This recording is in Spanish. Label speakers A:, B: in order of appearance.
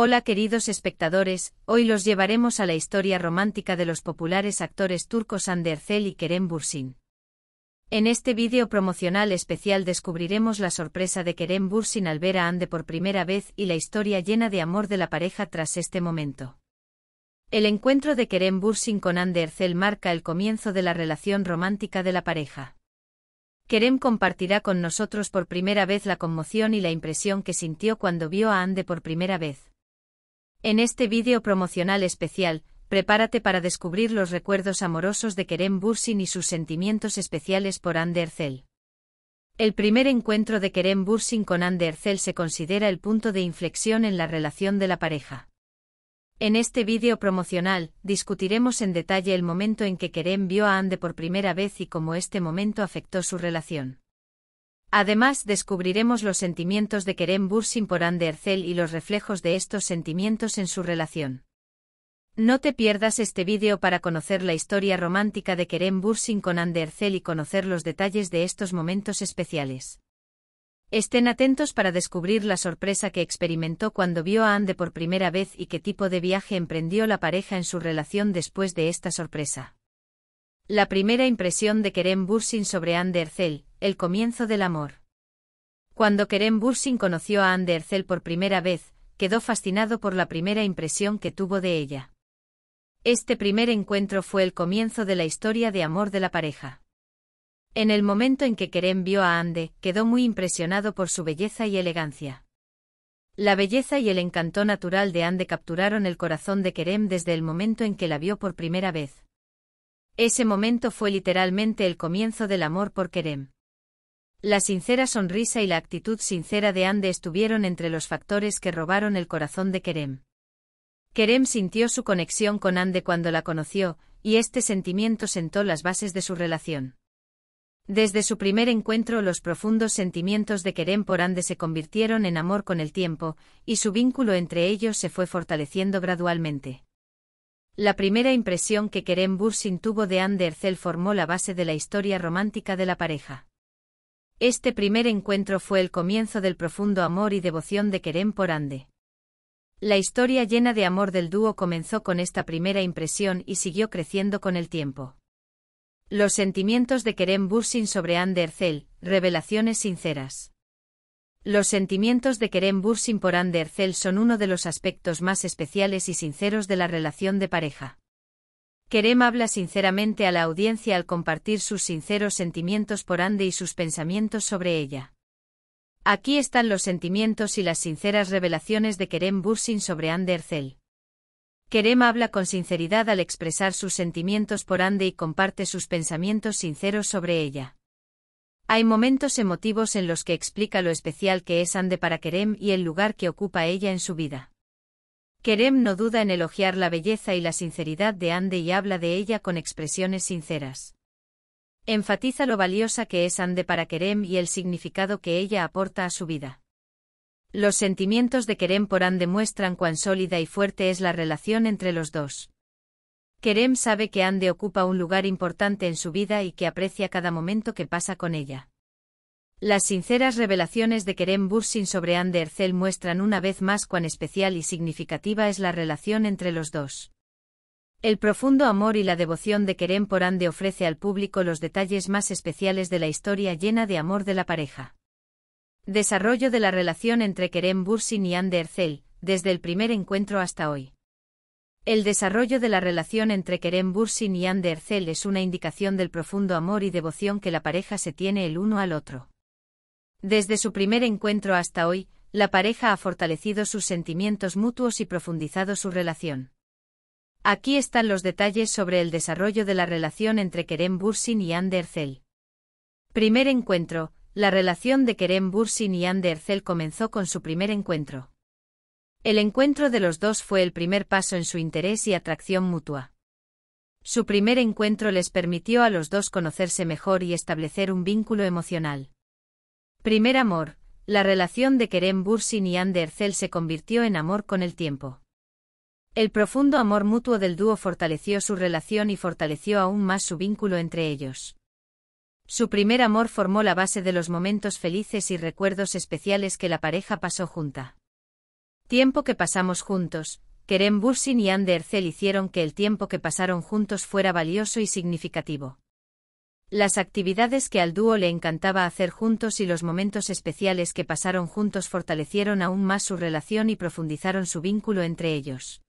A: Hola queridos espectadores, hoy los llevaremos a la historia romántica de los populares actores turcos Andercel y Kerem Bursin. En este vídeo promocional especial descubriremos la sorpresa de Kerem Bursin al ver a Ande por primera vez y la historia llena de amor de la pareja tras este momento. El encuentro de Kerem Bursin con Ande Ercel marca el comienzo de la relación romántica de la pareja. Kerem compartirá con nosotros por primera vez la conmoción y la impresión que sintió cuando vio a Ande por primera vez. En este vídeo promocional especial, prepárate para descubrir los recuerdos amorosos de Kerem Bursin y sus sentimientos especiales por Ander Ercel. El primer encuentro de Kerem Bursin con Ander Ercel se considera el punto de inflexión en la relación de la pareja. En este vídeo promocional, discutiremos en detalle el momento en que Kerem vio a Ande por primera vez y cómo este momento afectó su relación. Además, descubriremos los sentimientos de Kerem Bursin por Andercel y los reflejos de estos sentimientos en su relación. No te pierdas este vídeo para conocer la historia romántica de Kerem Bursin con Andercel y conocer los detalles de estos momentos especiales. Estén atentos para descubrir la sorpresa que experimentó cuando vio a Ande por primera vez y qué tipo de viaje emprendió la pareja en su relación después de esta sorpresa. La primera impresión de Kerem Bursin sobre Ande el comienzo del amor. Cuando Kerem Bursin conoció a Ande Ercel por primera vez, quedó fascinado por la primera impresión que tuvo de ella. Este primer encuentro fue el comienzo de la historia de amor de la pareja. En el momento en que Kerem vio a Ande, quedó muy impresionado por su belleza y elegancia. La belleza y el encanto natural de Ande capturaron el corazón de Kerem desde el momento en que la vio por primera vez. Ese momento fue literalmente el comienzo del amor por Kerem. La sincera sonrisa y la actitud sincera de Ande estuvieron entre los factores que robaron el corazón de Kerem. Kerem sintió su conexión con Ande cuando la conoció, y este sentimiento sentó las bases de su relación. Desde su primer encuentro los profundos sentimientos de Kerem por Ande se convirtieron en amor con el tiempo, y su vínculo entre ellos se fue fortaleciendo gradualmente. La primera impresión que Kerem Bursin tuvo de Ande Ercel formó la base de la historia romántica de la pareja. Este primer encuentro fue el comienzo del profundo amor y devoción de Kerem por Ande. La historia llena de amor del dúo comenzó con esta primera impresión y siguió creciendo con el tiempo. Los sentimientos de Kerem Bursin sobre Ande Ercel, revelaciones sinceras. Los sentimientos de Kerem Bursin por Ande Ercel son uno de los aspectos más especiales y sinceros de la relación de pareja. Kerem habla sinceramente a la audiencia al compartir sus sinceros sentimientos por Ande y sus pensamientos sobre ella. Aquí están los sentimientos y las sinceras revelaciones de Kerem Bursin sobre Ande Ercel. Kerem habla con sinceridad al expresar sus sentimientos por Ande y comparte sus pensamientos sinceros sobre ella. Hay momentos emotivos en los que explica lo especial que es Ande para Kerem y el lugar que ocupa ella en su vida. Kerem no duda en elogiar la belleza y la sinceridad de Ande y habla de ella con expresiones sinceras. Enfatiza lo valiosa que es Ande para Kerem y el significado que ella aporta a su vida. Los sentimientos de Kerem por Ande muestran cuán sólida y fuerte es la relación entre los dos. Kerem sabe que Ande ocupa un lugar importante en su vida y que aprecia cada momento que pasa con ella. Las sinceras revelaciones de Kerem Bursin sobre Anne Ercel muestran una vez más cuán especial y significativa es la relación entre los dos. El profundo amor y la devoción de Kerem por Ande ofrece al público los detalles más especiales de la historia llena de amor de la pareja. Desarrollo de la relación entre Kerem Bursin y Ande Ercel, desde el primer encuentro hasta hoy. El desarrollo de la relación entre Kerem Bursin y Ande Ercel es una indicación del profundo amor y devoción que la pareja se tiene el uno al otro. Desde su primer encuentro hasta hoy, la pareja ha fortalecido sus sentimientos mutuos y profundizado su relación. Aquí están los detalles sobre el desarrollo de la relación entre Kerem Bursin y Ander Zell. Primer encuentro, la relación de Kerem Bursin y Ander Zell comenzó con su primer encuentro. El encuentro de los dos fue el primer paso en su interés y atracción mutua. Su primer encuentro les permitió a los dos conocerse mejor y establecer un vínculo emocional. Primer amor. La relación de Kerem Bursin y de se convirtió en amor con el tiempo. El profundo amor mutuo del dúo fortaleció su relación y fortaleció aún más su vínculo entre ellos. Su primer amor formó la base de los momentos felices y recuerdos especiales que la pareja pasó junta. Tiempo que pasamos juntos, Kerem Bursin y de hicieron que el tiempo que pasaron juntos fuera valioso y significativo. Las actividades que al dúo le encantaba hacer juntos y los momentos especiales que pasaron juntos fortalecieron aún más su relación y profundizaron su vínculo entre ellos.